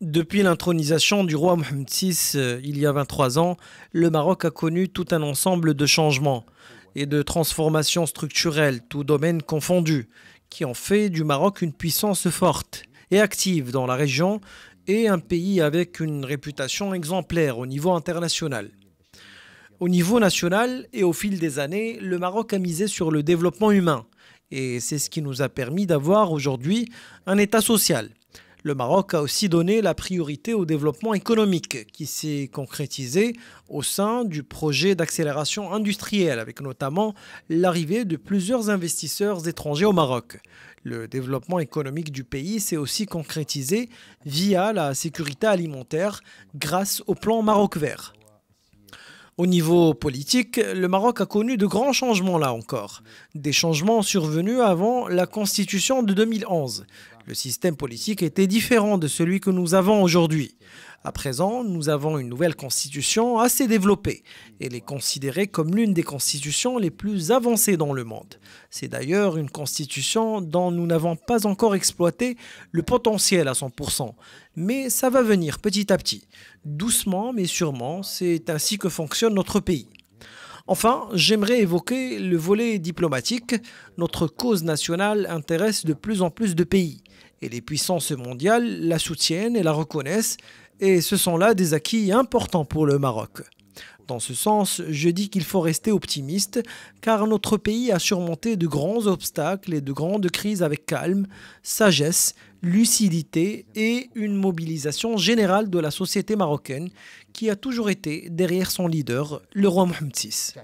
Depuis l'intronisation du roi Mohamed VI euh, il y a 23 ans, le Maroc a connu tout un ensemble de changements et de transformations structurelles, tous domaines confondus, qui ont fait du Maroc une puissance forte et active dans la région et un pays avec une réputation exemplaire au niveau international. Au niveau national et au fil des années, le Maroc a misé sur le développement humain. Et c'est ce qui nous a permis d'avoir aujourd'hui un État social. Le Maroc a aussi donné la priorité au développement économique qui s'est concrétisé au sein du projet d'accélération industrielle avec notamment l'arrivée de plusieurs investisseurs étrangers au Maroc. Le développement économique du pays s'est aussi concrétisé via la sécurité alimentaire grâce au plan Maroc vert. Au niveau politique, le Maroc a connu de grands changements là encore. Des changements survenus avant la constitution de 2011. Le système politique était différent de celui que nous avons aujourd'hui. À présent, nous avons une nouvelle constitution assez développée. Elle est considérée comme l'une des constitutions les plus avancées dans le monde. C'est d'ailleurs une constitution dont nous n'avons pas encore exploité le potentiel à 100%, mais ça va venir petit à petit. Doucement mais sûrement, c'est ainsi que fonctionne notre pays. Enfin, j'aimerais évoquer le volet diplomatique. Notre cause nationale intéresse de plus en plus de pays et les puissances mondiales la soutiennent et la reconnaissent, et ce sont là des acquis importants pour le Maroc. Dans ce sens, je dis qu'il faut rester optimiste, car notre pays a surmonté de grands obstacles et de grandes crises avec calme, sagesse, lucidité et une mobilisation générale de la société marocaine qui a toujours été derrière son leader, le roi Mohamed VI.